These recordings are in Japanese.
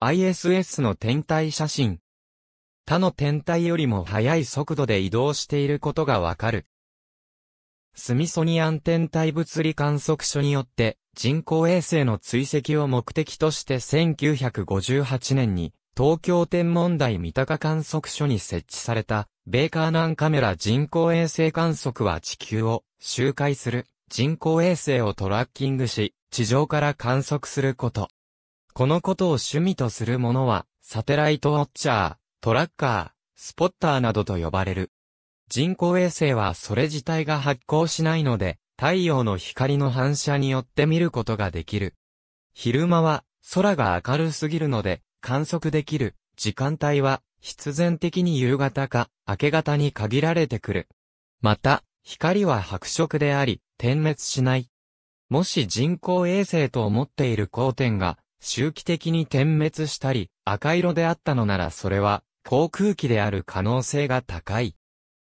ISS の天体写真。他の天体よりも速い速度で移動していることがわかる。スミソニアン天体物理観測所によって人工衛星の追跡を目的として1958年に東京天文台三鷹観測所に設置されたベーカーナンカメラ人工衛星観測は地球を周回する人工衛星をトラッキングし地上から観測すること。このことを趣味とする者は、サテライトウォッチャー、トラッカー、スポッターなどと呼ばれる。人工衛星はそれ自体が発光しないので、太陽の光の反射によって見ることができる。昼間は空が明るすぎるので、観測できる時間帯は必然的に夕方か明け方に限られてくる。また、光は白色であり、点滅しない。もし人工衛星と思っている光点が周期的に点滅したり、赤色であったのならそれは、航空機である可能性が高い。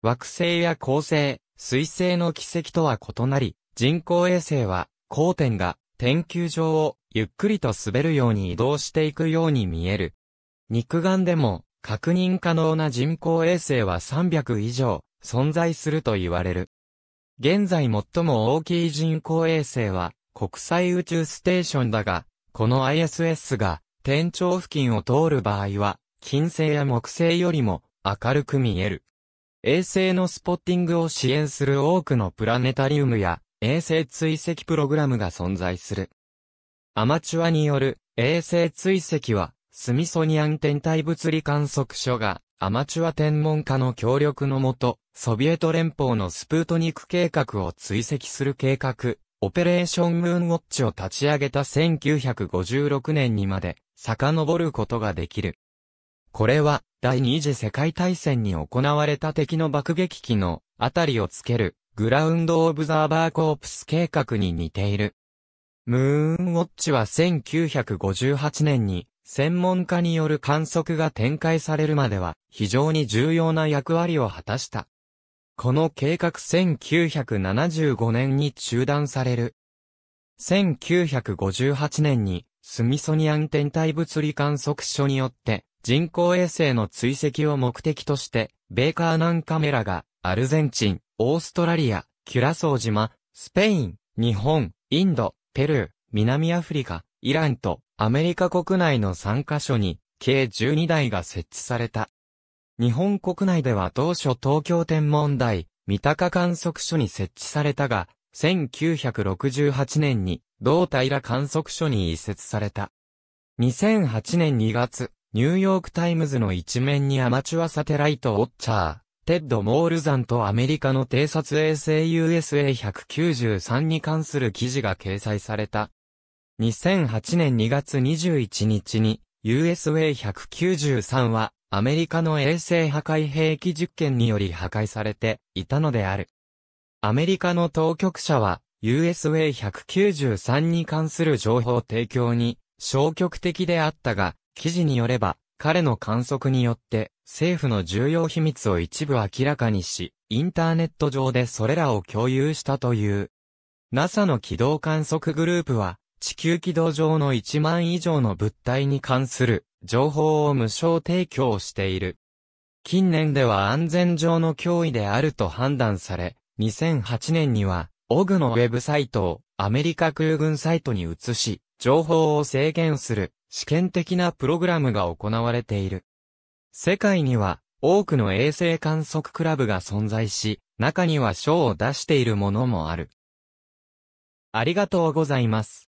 惑星や恒星、水星の軌跡とは異なり、人工衛星は、光点が、天球上を、ゆっくりと滑るように移動していくように見える。肉眼でも、確認可能な人工衛星は300以上、存在すると言われる。現在最も大きい人工衛星は、国際宇宙ステーションだが、この ISS が天頂付近を通る場合は、金星や木星よりも明るく見える。衛星のスポッティングを支援する多くのプラネタリウムや衛星追跡プログラムが存在する。アマチュアによる衛星追跡は、スミソニアン天体物理観測所がアマチュア天文家の協力のもと、ソビエト連邦のスプートニク計画を追跡する計画オペレーションムーンウォッチを立ち上げた1956年にまで遡ることができる。これは第二次世界大戦に行われた敵の爆撃機のあたりをつけるグラウンドオブザーバーコープス計画に似ている。ムーンウォッチは1958年に専門家による観測が展開されるまでは非常に重要な役割を果たした。この計画1975年に中断される。1958年にスミソニアン天体物理観測所によって人工衛星の追跡を目的として、ベーカーナンカメラがアルゼンチン、オーストラリア、キュラソー島、スペイン、日本、インド、ペルー、南アフリカ、イランとアメリカ国内の3カ所に計12台が設置された。日本国内では当初東京天文台、三鷹観測所に設置されたが、1968年に同平観測所に移設された。2008年2月、ニューヨークタイムズの一面にアマチュアサテライトウォッチャー、テッド・モールザンとアメリカの偵察衛星 USA193 に関する記事が掲載された。2008年2月21日に USA193 はアメリカの衛星破壊兵器実験により破壊されていたのである。アメリカの当局者は、USA193 に関する情報提供に消極的であったが、記事によれば、彼の観測によって政府の重要秘密を一部明らかにし、インターネット上でそれらを共有したという。NASA の軌道観測グループは、地球軌道上の1万以上の物体に関する情報を無償提供している。近年では安全上の脅威であると判断され、2008年には、オグのウェブサイトをアメリカ空軍サイトに移し、情報を制限する試験的なプログラムが行われている。世界には多くの衛星観測クラブが存在し、中には賞を出しているものもある。ありがとうございます。